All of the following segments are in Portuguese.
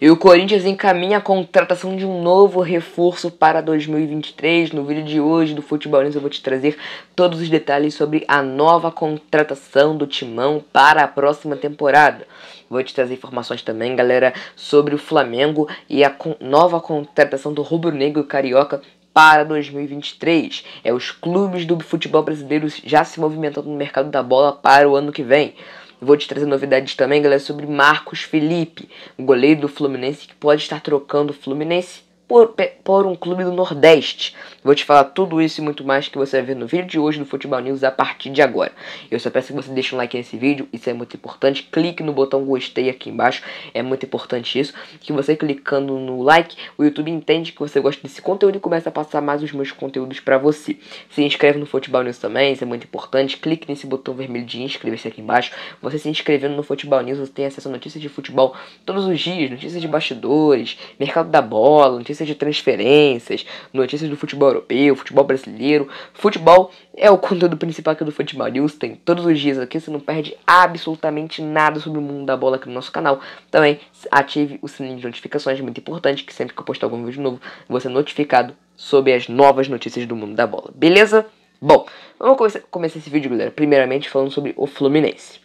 E o Corinthians encaminha a contratação de um novo reforço para 2023. No vídeo de hoje do Futebol News eu vou te trazer todos os detalhes sobre a nova contratação do Timão para a próxima temporada. Vou te trazer informações também, galera, sobre o Flamengo e a nova contratação do Rubro Negro Carioca para 2023. É os clubes do futebol brasileiro já se movimentando no mercado da bola para o ano que vem. Vou te trazer novidades também, galera, sobre Marcos Felipe, o goleiro do Fluminense que pode estar trocando o Fluminense por, por um clube do Nordeste. Vou te falar tudo isso e muito mais que você vai ver no vídeo de hoje do Futebol News a partir de agora. Eu só peço que você deixe um like nesse vídeo, isso é muito importante. Clique no botão gostei aqui embaixo, é muito importante isso. Que você clicando no like, o YouTube entende que você gosta desse conteúdo e começa a passar mais os meus conteúdos para você. Se inscreve no Futebol News também, isso é muito importante. Clique nesse botão vermelho de inscrever-se aqui embaixo. Você se inscrevendo no Futebol News, você tem acesso a notícias de futebol todos os dias, notícias de bastidores, mercado da bola, notícias notícias de transferências, notícias do futebol europeu, futebol brasileiro. Futebol é o conteúdo principal aqui do Futebol News, tem todos os dias aqui, você não perde absolutamente nada sobre o mundo da bola aqui no nosso canal. Também ative o sininho de notificações, muito importante, que sempre que eu postar algum vídeo novo, você é notificado sobre as novas notícias do mundo da bola, beleza? Bom, vamos começar esse vídeo, galera, primeiramente falando sobre o Fluminense.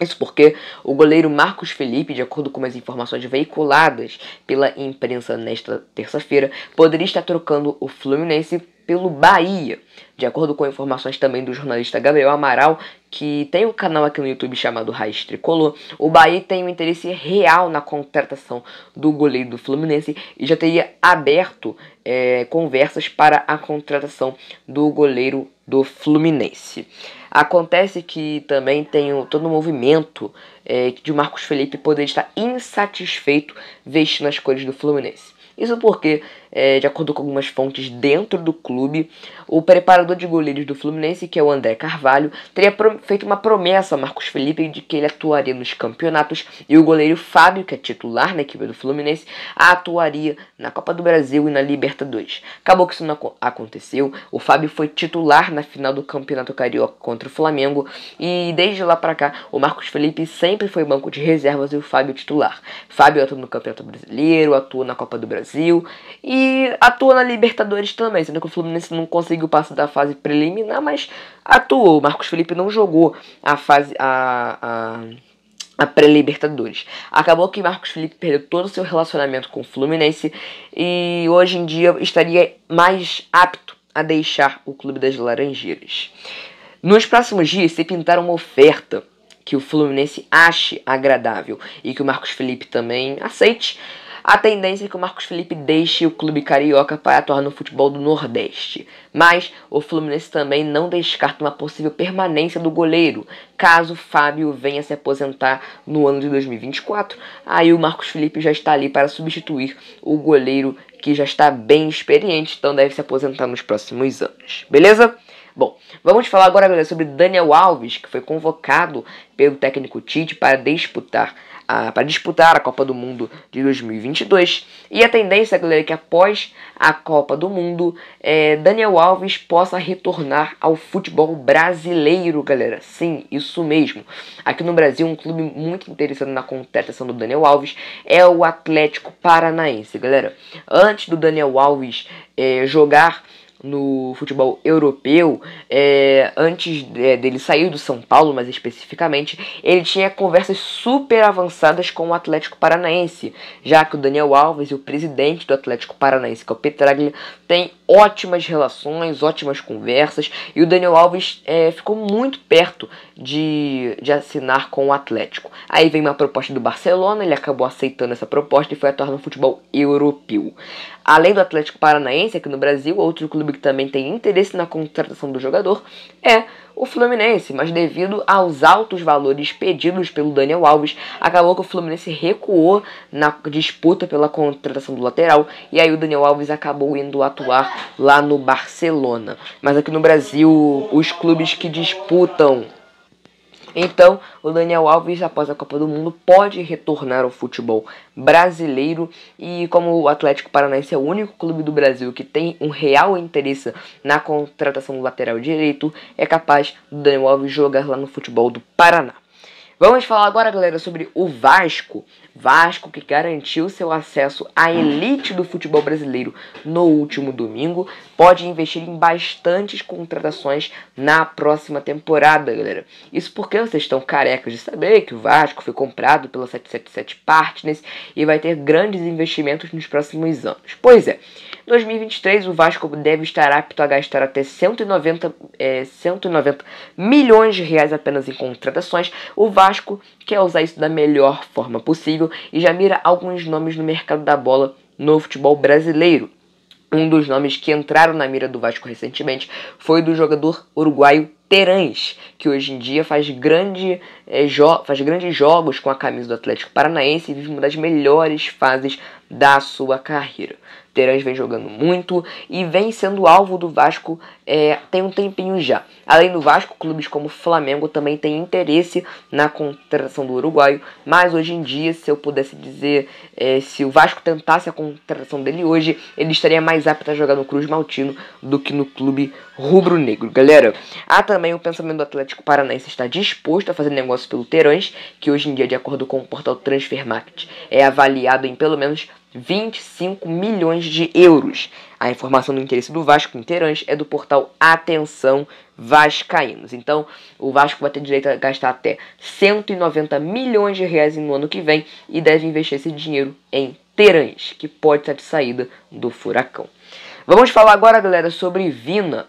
Isso porque o goleiro Marcos Felipe, de acordo com as informações veiculadas pela imprensa nesta terça-feira, poderia estar trocando o Fluminense pelo Bahia. De acordo com informações também do jornalista Gabriel Amaral, que tem um canal aqui no YouTube chamado Raiz Tricolor, o Bahia tem um interesse real na contratação do goleiro do Fluminense e já teria aberto é, conversas para a contratação do goleiro do Fluminense. Acontece que também tem todo um movimento é, de Marcos Felipe poder estar insatisfeito vestindo as cores do Fluminense. Isso porque, é, de acordo com algumas fontes dentro do clube, o preparador de goleiros do Fluminense, que é o André Carvalho, teria feito uma promessa a Marcos Felipe de que ele atuaria nos campeonatos e o goleiro Fábio, que é titular na equipe do Fluminense, atuaria na Copa do Brasil e na Libertadores. Acabou que isso não aconteceu, o Fábio foi titular na final do Campeonato Carioca contra contra o Flamengo e desde lá para cá o Marcos Felipe sempre foi banco de reservas e o Fábio titular. Fábio atua no Campeonato Brasileiro, atua na Copa do Brasil e atua na Libertadores também, sendo que o Fluminense não conseguiu passar da fase preliminar, mas atuou. O Marcos Felipe não jogou a fase a, a a pré-Libertadores. Acabou que Marcos Felipe perdeu todo o seu relacionamento com o Fluminense e hoje em dia estaria mais apto a deixar o Clube das Laranjeiras. Nos próximos dias se pintar uma oferta que o Fluminense ache agradável e que o Marcos Felipe também aceite. A tendência é que o Marcos Felipe deixe o clube carioca para atuar no futebol do Nordeste. Mas o Fluminense também não descarta uma possível permanência do goleiro, caso Fábio venha se aposentar no ano de 2024. Aí o Marcos Felipe já está ali para substituir o goleiro que já está bem experiente, então deve se aposentar nos próximos anos. Beleza? Bom, vamos falar agora galera, sobre Daniel Alves, que foi convocado pelo técnico Tite para disputar a, para disputar a Copa do Mundo de 2022. E a tendência, galera, é que após a Copa do Mundo, é, Daniel Alves possa retornar ao futebol brasileiro, galera. Sim, isso mesmo. Aqui no Brasil, um clube muito interessado na contratação do Daniel Alves é o Atlético Paranaense, galera. Antes do Daniel Alves é, jogar no futebol europeu, é, antes é, dele sair do São Paulo, mais especificamente, ele tinha conversas super avançadas com o Atlético Paranaense, já que o Daniel Alves e o presidente do Atlético Paranaense, que é o Petraglia, têm ótimas relações, ótimas conversas, e o Daniel Alves é, ficou muito perto de, de assinar com o Atlético. Aí vem uma proposta do Barcelona, ele acabou aceitando essa proposta e foi atuar no futebol europeu. Além do Atlético Paranaense, aqui no Brasil, outro clube que também tem interesse na contratação do jogador é o Fluminense, mas devido aos altos valores pedidos pelo Daniel Alves, acabou que o Fluminense recuou na disputa pela contratação do lateral e aí o Daniel Alves acabou indo atuar lá no Barcelona. Mas aqui no Brasil, os clubes que disputam então, o Daniel Alves, após a Copa do Mundo, pode retornar ao futebol brasileiro e como o Atlético Paranaense é o único clube do Brasil que tem um real interesse na contratação do lateral direito, é capaz do Daniel Alves jogar lá no futebol do Paraná. Vamos falar agora, galera, sobre o Vasco. Vasco que garantiu seu acesso à elite do futebol brasileiro no último domingo, pode investir em bastantes contratações na próxima temporada, galera. Isso porque vocês estão carecas de saber que o Vasco foi comprado pela 777 Partners e vai ter grandes investimentos nos próximos anos. Pois é, 2023 o Vasco deve estar apto a gastar até 190, é, 190 milhões de reais apenas em contratações. O Vasco quer usar isso da melhor forma possível e já mira alguns nomes no mercado da bola no futebol brasileiro. Um dos nomes que entraram na mira do Vasco recentemente foi do jogador uruguaio Terãs, que hoje em dia faz, grande, é, faz grandes jogos com a camisa do Atlético Paranaense e vive uma das melhores fases da sua carreira. Terãs vem jogando muito e vem sendo alvo do Vasco é, tem um tempinho já. Além do Vasco, clubes como Flamengo também têm interesse na contratação do uruguaio, mas hoje em dia, se eu pudesse dizer, é, se o Vasco tentasse a contratação dele hoje, ele estaria mais apto a jogar no Cruz Maltino do que no clube rubro-negro. Galera, há também o pensamento do Atlético Paranaense estar disposto a fazer negócio pelo Terãs, que hoje em dia, de acordo com o portal Transfermarkt, é avaliado em pelo menos 25 milhões de euros. A informação do interesse do Vasco em Terãs é do portal Atenção Vascaínos. Então, o Vasco vai ter direito a gastar até 190 milhões de reais no ano que vem e deve investir esse dinheiro em Terãs, que pode estar de saída do furacão. Vamos falar agora, galera, sobre Vina.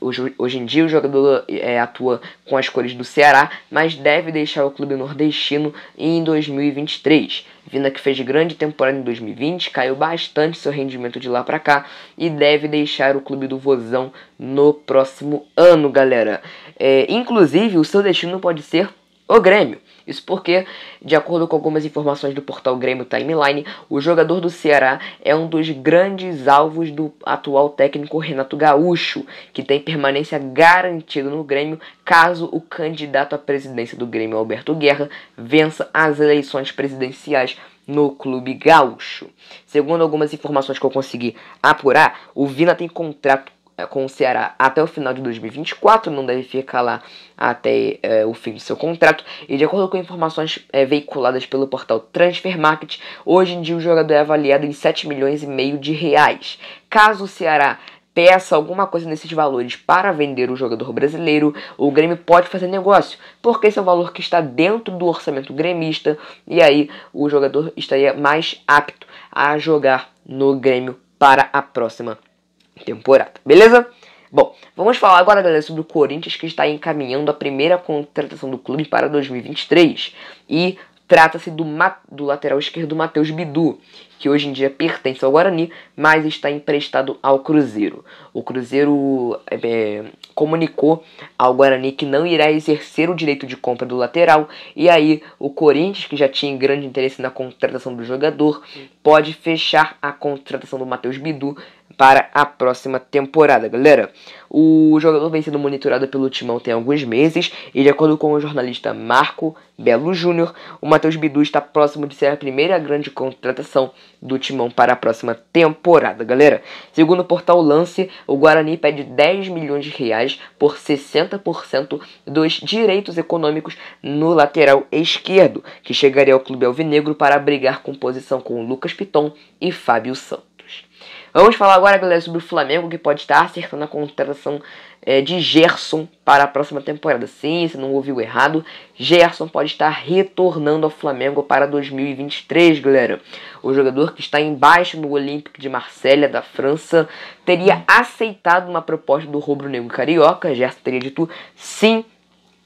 Hoje, hoje em dia o jogador é, atua com as cores do Ceará, mas deve deixar o clube nordestino em 2023. Vina que fez grande temporada em 2020, caiu bastante seu rendimento de lá para cá e deve deixar o clube do Vozão no próximo ano, galera. É, inclusive, o seu destino pode ser o Grêmio. Isso porque, de acordo com algumas informações do portal Grêmio Timeline, o jogador do Ceará é um dos grandes alvos do atual técnico Renato Gaúcho, que tem permanência garantida no Grêmio caso o candidato à presidência do Grêmio, Alberto Guerra, vença as eleições presidenciais no Clube Gaúcho. Segundo algumas informações que eu consegui apurar, o Vina tem contrato é, com o Ceará até o final de 2024, não deve ficar lá até é, o fim do seu contrato. E de acordo com informações é, veiculadas pelo portal Transfer Market, hoje em dia o jogador é avaliado em 7 milhões e meio de reais. Caso o Ceará peça alguma coisa nesses valores para vender o jogador brasileiro, o Grêmio pode fazer negócio, porque esse é o valor que está dentro do orçamento gremista e aí o jogador estaria mais apto a jogar no Grêmio para a próxima temporada, beleza? Bom, vamos falar agora, galera, sobre o Corinthians que está encaminhando a primeira contratação do clube para 2023. E trata-se do, do lateral esquerdo Matheus Bidu, que hoje em dia pertence ao Guarani, mas está emprestado ao Cruzeiro. O Cruzeiro é, comunicou ao Guarani que não irá exercer o direito de compra do lateral, e aí o Corinthians, que já tinha grande interesse na contratação do jogador, pode fechar a contratação do Matheus Bidu para a próxima temporada, galera. O jogador vem sendo monitorado pelo Timão tem alguns meses e, de acordo com o jornalista Marco Belo Júnior, o Matheus Bidu está próximo de ser a primeira grande contratação do Timão para a próxima temporada, galera. Segundo o portal Lance, o Guarani pede 10 milhões de reais por 60% dos direitos econômicos no lateral esquerdo, que chegaria ao clube alvinegro para brigar com posição com Lucas Piton e Fábio Santos. Vamos falar agora, galera, sobre o Flamengo, que pode estar acertando a contratação é, de Gerson para a próxima temporada. Sim, você não ouviu errado. Gerson pode estar retornando ao Flamengo para 2023, galera. O jogador que está embaixo no Olympique de Marselha da França teria aceitado uma proposta do rubro-negro carioca. Gerson teria dito sim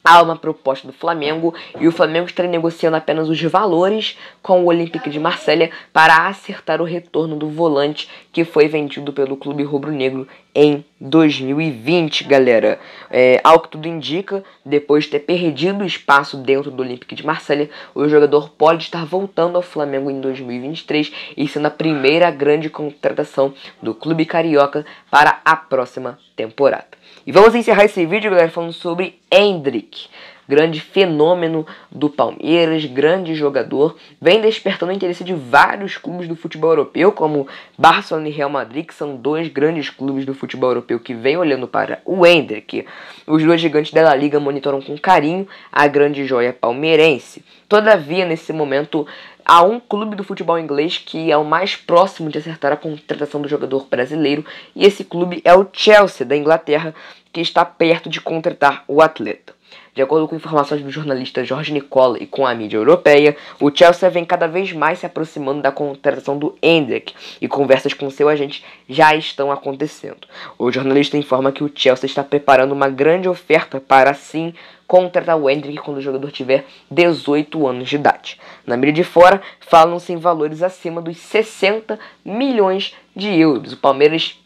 Há uma proposta do Flamengo e o Flamengo está negociando apenas os valores com o Olympique de Marselha para acertar o retorno do volante que foi vendido pelo clube rubro-negro em 2020, galera. É, ao que tudo indica, depois de ter perdido espaço dentro do Olympique de Marselha, o jogador pode estar voltando ao Flamengo em 2023 e sendo a primeira grande contratação do clube carioca para a próxima temporada. E vamos encerrar esse vídeo, galera, falando sobre Hendrick grande fenômeno do Palmeiras, grande jogador, vem despertando o interesse de vários clubes do futebol europeu, como Barcelona e Real Madrid, que são dois grandes clubes do futebol europeu que vem olhando para o Hendrick. Os dois gigantes da La Liga monitoram com carinho a grande joia palmeirense. Todavia, nesse momento, há um clube do futebol inglês que é o mais próximo de acertar a contratação do jogador brasileiro, e esse clube é o Chelsea da Inglaterra, que está perto de contratar o atleta. De acordo com informações do jornalista Jorge Nicola e com a mídia europeia, o Chelsea vem cada vez mais se aproximando da contratação do Hendrick e conversas com seu agente já estão acontecendo. O jornalista informa que o Chelsea está preparando uma grande oferta para, assim, contratar o Hendrick quando o jogador tiver 18 anos de idade. Na mídia de fora, falam-se em valores acima dos 60 milhões de euros. O Palmeiras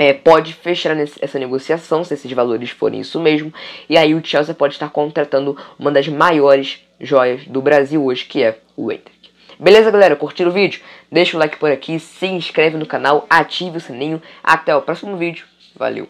é, pode fechar essa negociação, se esses valores forem isso mesmo, e aí o Chelsea pode estar contratando uma das maiores joias do Brasil hoje, que é o Eitrich. Beleza, galera? Curtiram o vídeo? Deixa o like por aqui, se inscreve no canal, ative o sininho. Até o próximo vídeo. Valeu!